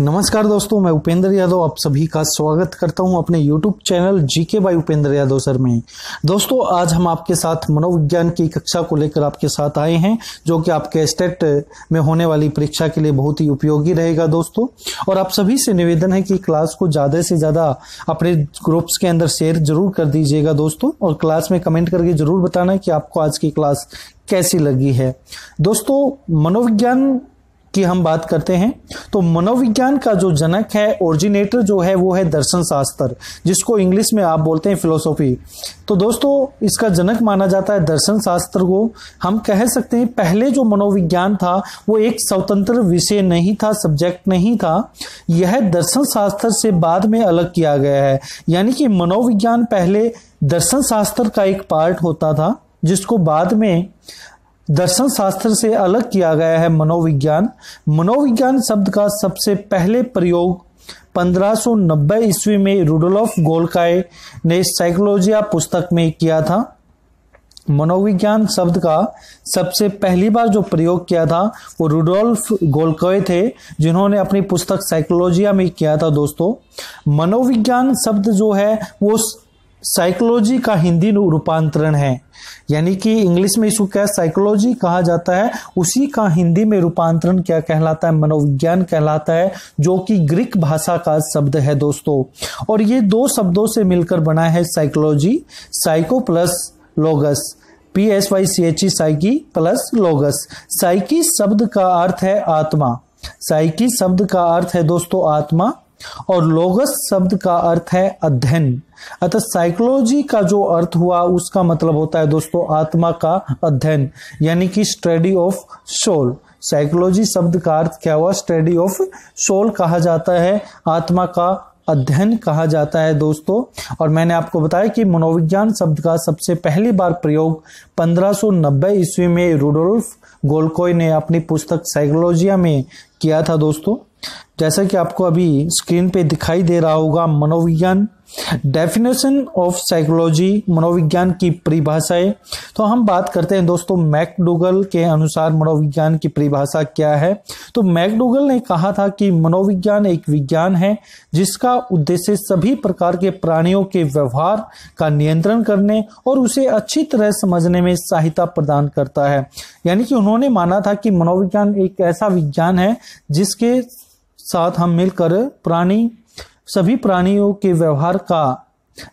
नमस्कार दोस्तों मैं उपेंद्र यादव आप सभी का स्वागत करता हूं अपने YouTube channel GK by Upendra Yadav sir में दोस्तों आज हम आपके साथ मनोविज्ञान की कक्षा को लेकर आपके साथ आए हैं जो कि आपके स्टेट में होने वाली परीक्षा के लिए बहुत ही उपयोगी रहेगा दोस्तों और आप सभी से निवेदन है कि क्लास को ज़्यादा से ज़्यादा अपने ग्रुप्स के अंदर शेयर जरूर कर दीजिएगा दोस्तों और क्लास में कमेंट करके जरूर बताना कि आपको आज की क्लास कैसी लगी है दोस्तों मनोविज्ञान की हम बात करते हैं तो मनोविज्ञान का जो जनक है ओरिजिनेटर जो है वो है दर्शन शास्त्र जिसको इंग्लिश में आप बोलते हैं फिलोसॉफी तो दोस्तों इसका जनक माना जाता है दर्शन शास्त्र को हम कह सकते हैं पहले जो मनोविज्ञान था वो एक स्वतंत्र विषय नहीं था सब्जेक्ट नहीं था यह दर्शन शास्त्र से बाद में अलग किया गया है यानी कि मनोविज्ञान पहले दर्शन शास्त्र का एक पार्ट होता था जिसको बाद में दर्शन शास्त्र से अलग किया गया है मनोविज्ञान मनोविज्ञान शब्द का सबसे पहले प्रयोग 1590 ईस्वी में रूडोल्फ गोलकाय ने साइकोलॉजिया पुस्तक में किया था मनोविज्ञान शब्द का सबसे पहली बार जो प्रयोग किया था वो रूडोल्फ गोलकोए थे जिन्होंने अपनी पुस्तक साइकोलॉजिया में किया था दोस्तों मनोविज्ञान शब्द जो है वो साइकोलॉजी का हिंदी रूपांतरण है यानी कि इंग्लिश में इसको क्या साइकोलॉजी कहा जाता है उसी का हिंदी में रूपांतरण क्या कहलाता है मनोविज्ञान कहलाता है जो कि ग्रीक भाषा का शब्द है दोस्तों और ये दो शब्दों से मिलकर बना है psychology psycho plus logos P S Y C H E psyche plus logos psyche शब्द का अर्थ है आत्मा साइकी शब्द का अर्थ है दोस्तों आत्मा और लोगस शब्द का अर्थ है अध्ययन अतः साइकोलॉजी का जो अर्थ हुआ उसका मतलब होता है दोस्तों आत्मा का अध्ययन यानी कि स्टडी ऑफ सोल साइकोलॉजी शब्द का अर्थ क्या हुआ स्टडी ऑफ सोल कहा जाता है आत्मा का अध्ययन कहा जाता है दोस्तों और मैंने आपको बताया कि मनोविज्ञान शब्द का सबसे पहली बार प्रयोग 1590 ईस्वी में रूडोल्फ गोलकोई ने अपनी पुस्तक साइकोलॉजिया में किया था दोस्तों जैसा कि आपको अभी स्क्रीन पे दिखाई दे रहा होगा मनोविज्ञान डेफिनेशन ऑफ साइकोलॉजी मनोविज्ञान की परिभाषाएं तो हम बात करते हैं दोस्तों मैकडूगल के अनुसार मनोविज्ञान की परिभाषा क्या है तो मैकडूगल ने कहा था कि मनोविज्ञान एक विज्ञान है जिसका उद्देश्य सभी प्रकार के प्राणियों के व्यवहार का नियंत्रण करने और उसे अच्छी तरह समझने में सहायता प्रदान करता है यानी कि उन्होंने माना था कि मनोविज्ञान एक ऐसा विज्ञान है जिसके साथ हम मिलकर प्राणी सभी प्राणियों के व्यवहार का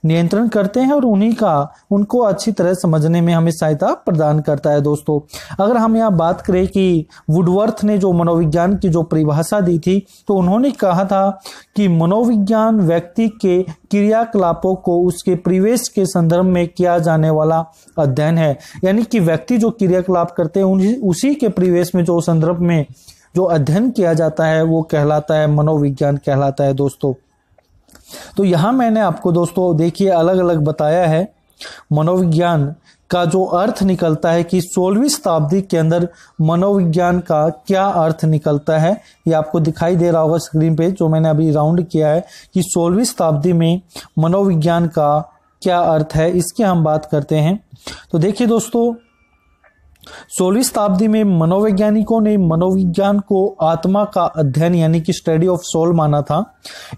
नियंत्रण करते हैं और उन्हीं का उनको अच्छी तरह समझने में हमें सहायता प्रदान करता है दोस्तों अगर हम यहाँ बात करें कि वुडवर्थ ने जो मनोविज्ञान की जो परिभाषा दी थी तो उन्होंने कहा था कि मनोविज्ञान व्यक्ति के क्रियाकलापों को उसके परिवेश के संदर्भ में किया जाने वाला अध्ययन है यानी कि व्यक्ति जो क्रियाकलाप करते हैं उसी के परिवेश में जो संदर्भ में जो अध्ययन किया जाता है वो कहलाता है मनोविज्ञान कहलाता है दोस्तों तो यहाँ मैंने आपको दोस्तों देखिए अलग अलग बताया है मनोविज्ञान का जो अर्थ निकलता है कि सोलहवीं शताब्दी के अंदर मनोविज्ञान का क्या अर्थ निकलता है ये आपको दिखाई दे रहा होगा स्क्रीन पे जो मैंने अभी राउंड किया है कि सोलहवीं शताब्दी में मनोविज्ञान का क्या अर्थ है इसकी हम बात करते हैं तो देखिए दोस्तों सोलहवीं शताब्दी में मनोवैज्ञानिकों ने मनोविज्ञान को आत्मा का अध्ययन यानी कि स्टडी ऑफ सोल माना था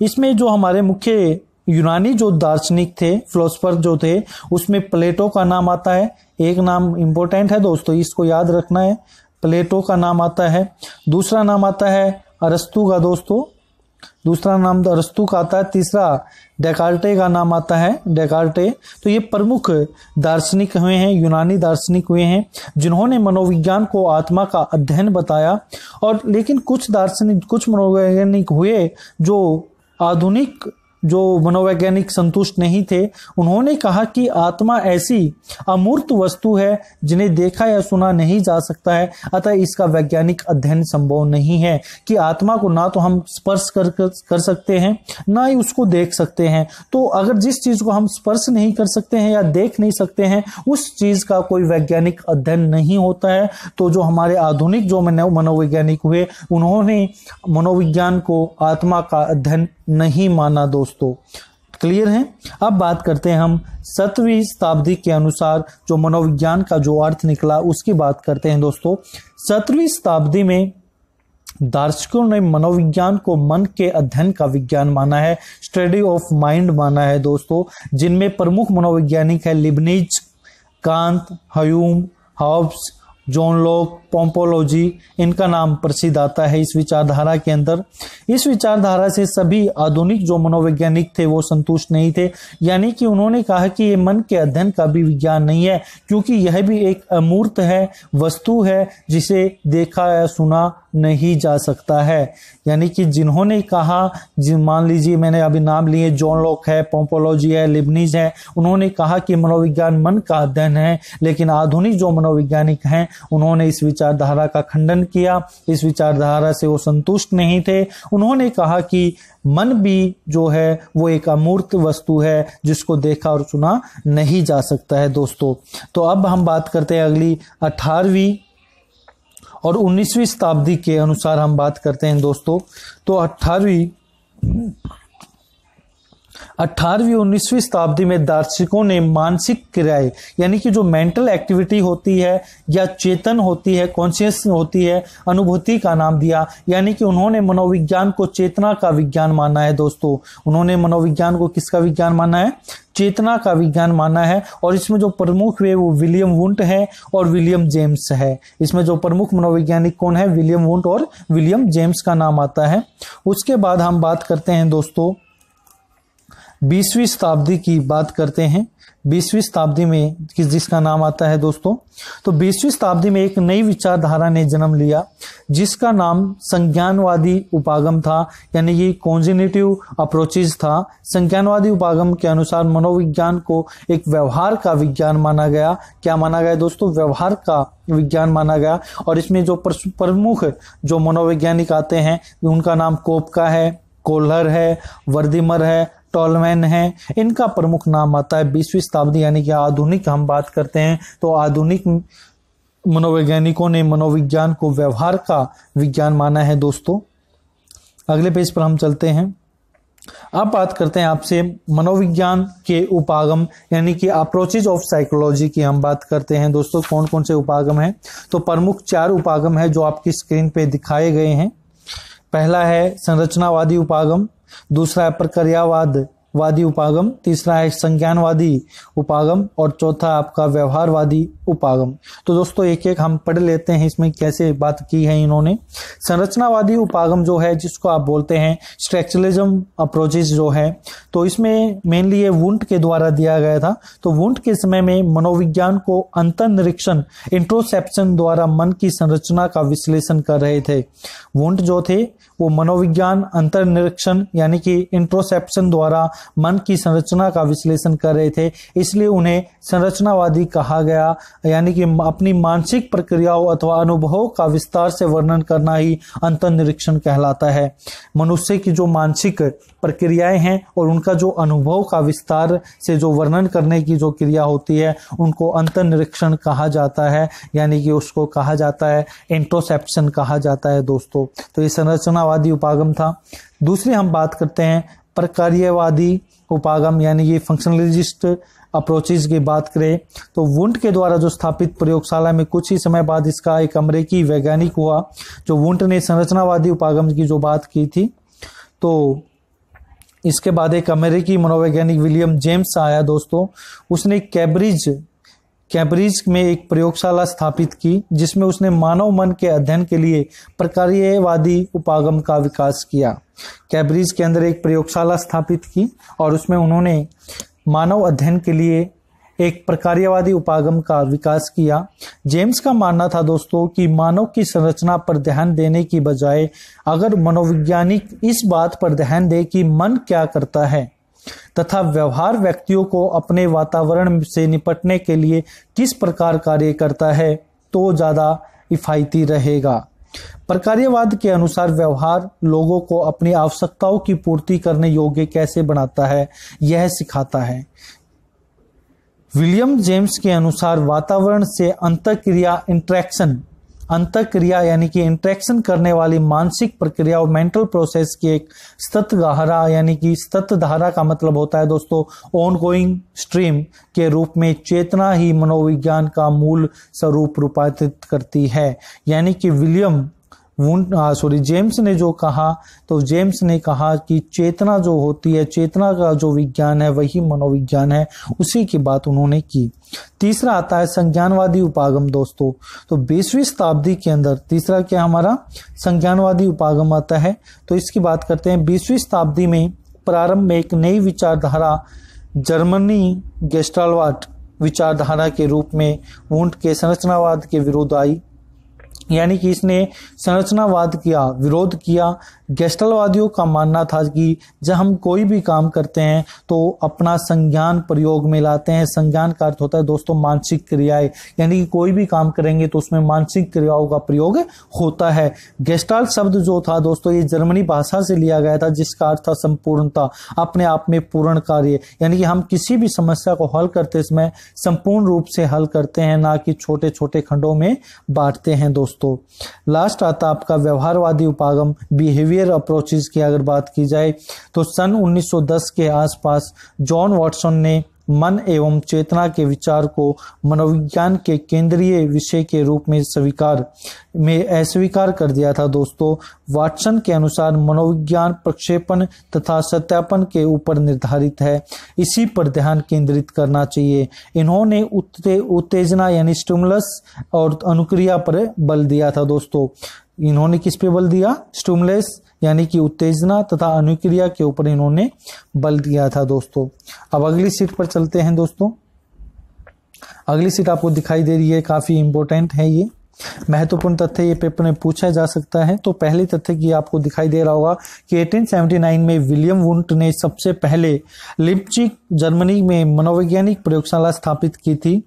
इसमें जो हमारे मुख्य यूनानी जो दार्शनिक थे फिलोसफर जो थे उसमें प्लेटो का नाम आता है एक नाम इम्पोर्टेंट है दोस्तों इसको याद रखना है प्लेटो का नाम आता है दूसरा नाम आता है अरस्तु का दोस्तों दूसरा नाम अरस्तु का आता है तीसरा डेकार्टे का नाम आता है डेकार्टे तो ये प्रमुख दार्शनिक हुए हैं यूनानी दार्शनिक हुए हैं जिन्होंने मनोविज्ञान को आत्मा का अध्ययन बताया और लेकिन कुछ दार्शनिक कुछ मनोवैज्ञानिक हुए जो आधुनिक जो मनोवैज्ञानिक संतुष्ट नहीं थे उन्होंने कहा कि आत्मा ऐसी अमूर्त वस्तु है जिन्हें देखा या सुना नहीं जा सकता है अतः इसका वैज्ञानिक अध्ययन संभव नहीं है कि आत्मा को ना तो हम स्पर्श कर कर सकते हैं ना ही उसको देख सकते हैं तो अगर जिस चीज को हम स्पर्श नहीं कर सकते हैं या देख नहीं सकते हैं उस चीज का कोई वैज्ञानिक अध्ययन नहीं होता है तो जो हमारे आधुनिक जो मनोवैज्ञानिक हुए उन्होंने मनोविज्ञान को आत्मा का अध्ययन नहीं माना दोस्तों क्लियर है अब बात करते हैं हम सतवी शताब्दी के अनुसार जो मनोविज्ञान का जो अर्थ निकला उसकी बात करते हैं दोस्तों सतवी शताब्दी में दार्शकों ने मनोविज्ञान को मन के अध्ययन का विज्ञान माना है स्टडी ऑफ माइंड माना है दोस्तों जिनमें प्रमुख मनोवैज्ञानिक है Leibniz Kant Hume Hobbes John Locke पोम्पोलॉजी इनका नाम प्रसिद्ध आता है इस विचारधारा के अंदर इस विचारधारा से सभी आधुनिक जो मनोवैज्ञानिक थे वो संतुष्ट नहीं थे यानी कि उन्होंने कहा कि ये मन के अध्ययन का भी विज्ञान नहीं है क्योंकि यह भी एक अमूर्त है वस्तु है जिसे देखा या सुना नहीं जा सकता है यानी कि जिन्होंने कहा जिन मान लीजिए मैंने अभी नाम लिए जॉन लॉक है पोम्पोलॉजी है लिबनीज है उन्होंने कहा कि मनोविज्ञान मन का अध्ययन है लेकिन आधुनिक जो मनोवैज्ञानिक हैं उन्होंने इस विचारधारा का खंडन किया इस विचारधारा से वो संतुष्ट नहीं थे उन्होंने कहा कि मन भी जो है वो एक अमूर्त वस्तु है जिसको देखा और सुना नहीं जा सकता है दोस्तों तो अब हम बात करते हैं अगली अठारहवीं और 19वीं शताब्दी के अनुसार हम बात करते हैं दोस्तों तो 18वीं अठारहवीं उन्नीसवीं शताब्दी में दार्शनिकों ने मानसिक क्रियाएं यानी कि जो मेंटल एक्टिविटी होती है या चेतन होती है कॉन्शियस होती है अनुभूति का नाम दिया यानी कि उन्होंने मनोविज्ञान को चेतना का विज्ञान माना है दोस्तों उन्होंने मनोविज्ञान को किसका विज्ञान माना है चेतना का विज्ञान माना है और इसमें जो प्रमुख हुए वो विलियम वुंट है और विलियम जेम्स है इसमें जो प्रमुख मनोवैज्ञानिक कौन है विलियम वुंट और विलियम जेम्स का नाम आता है उसके बाद हम बात करते हैं दोस्तों बीसवीं शताब्दी की बात करते हैं बीसवीं शताब्दी में किस जिसका नाम आता है दोस्तों तो बीसवीं शताब्दी में एक नई विचारधारा ने जन्म लिया जिसका नाम संज्ञानवादी उपागम था यानी ये कॉन्जिनेटिव अप्रोचेज था संज्ञानवादी उपागम के अनुसार मनोविज्ञान को एक व्यवहार का विज्ञान माना गया क्या माना गया दोस्तों व्यवहार का विज्ञान माना गया और इसमें जो प्रमुख जो मनोवैज्ञानिक आते हैं उनका नाम कोपका है कोल्हर है वर्दिमर है टॉलमैन हैं इनका प्रमुख नाम आता है बीसवीं शताब्दी यानी कि आधुनिक हम बात करते हैं तो आधुनिक मनोवैज्ञानिकों ने मनोविज्ञान को व्यवहार का विज्ञान माना है दोस्तों अगले पेज पर हम चलते हैं अब बात करते हैं आपसे मनोविज्ञान के उपागम यानी कि अप्रोचेज ऑफ साइकोलॉजी की हम बात करते हैं दोस्तों कौन कौन से उपागम हैं तो प्रमुख चार उपागम है जो आपकी स्क्रीन पे दिखाए गए हैं पहला है संरचनावादी उपागम दूसरा है प्रक्रियावाद वादी उपागम तीसरा है संज्ञानवादी उपागम और चौथा आपका व्यवहारवादी उपागम तो दोस्तों एक एक हम पढ़ लेते हैं इसमें कैसे बात की है इन्होंने संरचनावादी उपागम जो है जिसको आप बोलते हैं स्ट्रक्चरलिज्म अप्रोचेज जो है तो इसमें मेनली ये वुंट के द्वारा दिया गया था तो वुंट के समय में मनोविज्ञान को अंतर निरीक्षण इंट्रोसेप्शन द्वारा मन की संरचना का विश्लेषण कर रहे थे वुंट जो थे वो मनोविज्ञान अंतर निरीक्षण यानी कि इंट्रोसेप्शन द्वारा मन की संरचना का विश्लेषण कर रहे थे इसलिए उन्हें संरचनावादी कहा गया यानी कि अपनी मानसिक प्रक्रियाओं अथवा अनुभवों का विस्तार से वर्णन करना ही अंतर निरीक्षण कहलाता है मनुष्य की जो मानसिक प्रक्रियाएं हैं और उनका जो अनुभव का विस्तार से जो वर्णन करने की जो क्रिया होती है उनको अंतर निरीक्षण कहा जाता है यानी कि उसको कहा जाता है इंट्रोसेप्शन कहा जाता है दोस्तों तो ये संरचना प्रत्यक्षतावादी उपागम था दूसरे हम बात करते हैं प्रकार्यवादी उपागम यानी ये फंक्शनलिस्ट अप्रोचेज की बात करें तो वुंट के द्वारा जो स्थापित प्रयोगशाला में कुछ ही समय बाद इसका एक अमरीकी वैज्ञानिक हुआ जो वुंट ने संरचनावादी उपागम की जो बात की थी तो इसके बाद एक अमेरिकी मनोवैज्ञानिक विलियम जेम्स आया दोस्तों उसने कैब्रिज कैम्ब्रिज में एक प्रयोगशाला स्थापित की जिसमें उसने मानव मन के अध्ययन के लिए प्रकार्यवादी उपागम का विकास किया कैम्ब्रिज के अंदर एक प्रयोगशाला स्थापित की और उसमें उन्होंने मानव अध्ययन के लिए एक प्रकार्यवादी उपागम का विकास किया जेम्स का मानना था दोस्तों कि मानव की संरचना पर ध्यान देने की बजाय अगर मनोवैज्ञानिक इस बात पर ध्यान दे कि मन क्या करता है तथा व्यवहार व्यक्तियों को अपने वातावरण से निपटने के लिए किस प्रकार कार्य करता है तो ज़्यादा इफायती रहेगा प्रकार्यवाद के अनुसार व्यवहार लोगों को अपनी आवश्यकताओं की पूर्ति करने योग्य कैसे बनाता है यह सिखाता है विलियम जेम्स के अनुसार वातावरण से अंतक्रिया इंट्रैक्शन अंत क्रिया यानी कि इंट्रैक्शन करने वाली मानसिक प्रक्रिया और मेंटल प्रोसेस की एक स्तत गहरा यानी कि स्तत धारा का मतलब होता है दोस्तों ऑनगोइंग स्ट्रीम के रूप में चेतना ही मनोविज्ञान का मूल स्वरूप रूपांतरित करती है यानी कि विलियम सॉरी जेम्स uh, ने जो कहा तो जेम्स ने कहा कि चेतना जो होती है चेतना का जो विज्ञान है वही मनोविज्ञान है उसी की बात उन्होंने की तीसरा आता है संज्ञानवादी उपागम दोस्तों तो बीसवीं शताब्दी के अंदर तीसरा क्या हमारा संज्ञानवादी उपागम आता है तो इसकी बात करते हैं बीसवीं शताब्दी में प्रारंभ में एक नई विचारधारा जर्मनी गेस्टालवाट विचारधारा के रूप में वूंट के संरचनावाद के विरुद्ध आई यानी कि इसने संरचनावाद किया विरोध किया गेस्टलवादियों का मानना था कि जब हम कोई भी काम करते हैं तो अपना संज्ञान प्रयोग में लाते हैं संज्ञान का अर्थ होता है दोस्तों मानसिक क्रियाएं यानी कि कोई भी काम करेंगे तो उसमें मानसिक क्रियाओं का प्रयोग होता है गेस्टाल शब्द जो था दोस्तों ये जर्मनी भाषा से लिया गया था जिसका अर्थ था संपूर्णता अपने आप में पूर्ण कार्य यानी कि हम किसी भी समस्या को हल करते समय संपूर्ण रूप से हल करते हैं ना कि छोटे छोटे खंडों में बांटते हैं दोस्तों दोस्तों लास्ट आता आपका व्यवहारवादी उपागम बिहेवियर अप्रोचेज की अगर बात की जाए तो सन 1910 के आसपास जॉन वॉटसन ने मन एवं चेतना के विचार को मनोविज्ञान के केंद्रीय विषय के रूप में स्वीकार में अस्वीकार कर दिया था दोस्तों वाटसन के अनुसार मनोविज्ञान प्रक्षेपण तथा सत्यापन के ऊपर निर्धारित है इसी पर ध्यान केंद्रित करना चाहिए इन्होंने उत्ते उत्तेजना यानी स्टिमुलस और अनुक्रिया पर बल दिया था दोस्तों इन्होंने किस पे बल दिया स्टूमलेस यानी कि उत्तेजना तथा अनुक्रिया के ऊपर इन्होंने बल दिया था दोस्तों अब अगली सीट पर चलते हैं दोस्तों अगली सीट आपको दिखाई दे रही है काफी इंपोर्टेंट है ये महत्वपूर्ण तथ्य ये पेपर में पूछा जा सकता है तो पहले तथ्य की आपको दिखाई दे रहा होगा कि 1879 में विलियम वुंट ने सबसे पहले लिपचिक जर्मनी में मनोवैज्ञानिक प्रयोगशाला स्थापित की थी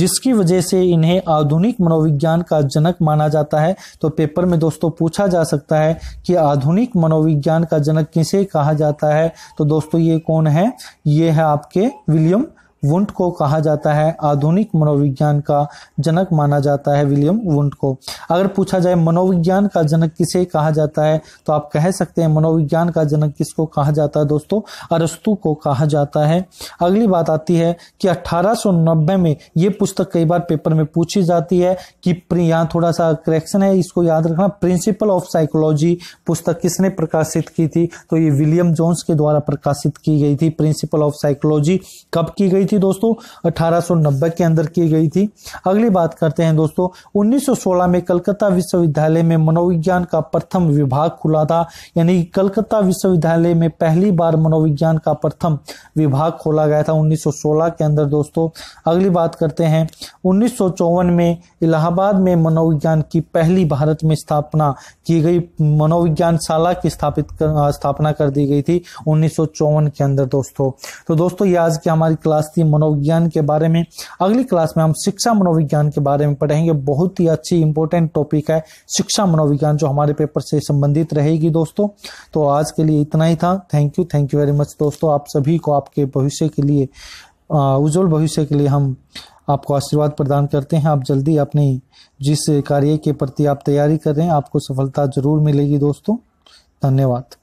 जिसकी वजह से इन्हें आधुनिक मनोविज्ञान का जनक माना जाता है तो पेपर में दोस्तों पूछा जा सकता है कि आधुनिक मनोविज्ञान का जनक किसे कहा जाता है तो दोस्तों ये कौन है ये है आपके विलियम वुंट को कहा जाता है आधुनिक मनोविज्ञान का जनक माना जाता है विलियम वुंट को अगर पूछा जाए मनोविज्ञान का जनक किसे कहा जाता है तो आप कह सकते हैं मनोविज्ञान का जनक किसको कहा जाता है दोस्तों अरस्तु को कहा जाता है अगली बात आती है कि 1890 में ये पुस्तक कई बार पेपर में पूछी जाती है कि यहाँ थोड़ा सा करेक्शन है इसको याद रखना प्रिंसिपल ऑफ साइकोलॉजी पुस्तक किसने प्रकाशित की थी तो ये विलियम जोन्स के द्वारा प्रकाशित की गई थी प्रिंसिपल ऑफ साइकोलॉजी कब की गई थी दोस्तों 1890 के अंदर की गई थी अगली बात करते हैं दोस्तों 1916 में कलकत्ता विश्वविद्यालय में मनोविज्ञान का प्रथम विभाग खुला था यानी कलकत्ता विश्वविद्यालय में पहली बार मनोविज्ञान का प्रथम विभाग खोला गया था 1916 के अंदर दोस्तों अगली बात करते हैं उन्नीस में इलाहाबाद में मनोविज्ञान की पहली भारत में स्थापना की गई मनोविज्ञान शाला की स्थापित कर, स्थापना कर दी गई थी उन्नीस के अंदर दोस्तों तो दोस्तों ये आज की हमारी क्लास थी थी मनोविज्ञान के बारे में अगली क्लास में हम शिक्षा मनोविज्ञान के बारे में पढ़ेंगे बहुत ही अच्छी इंपॉर्टेंट टॉपिक है शिक्षा मनोविज्ञान जो हमारे पेपर से संबंधित रहेगी दोस्तों तो आज के लिए इतना ही था thank you thank you very much दोस्तों आप सभी को आपके भविष्य के लिए उज्जवल भविष्य के लिए हम आपको आशीर्वाद प्रदान करते हैं आप जल्दी अपनी जिस कार्य के प्रति आप तैयारी करें आपको सफलता जरूर मिलेगी दोस्तों धन्यवाद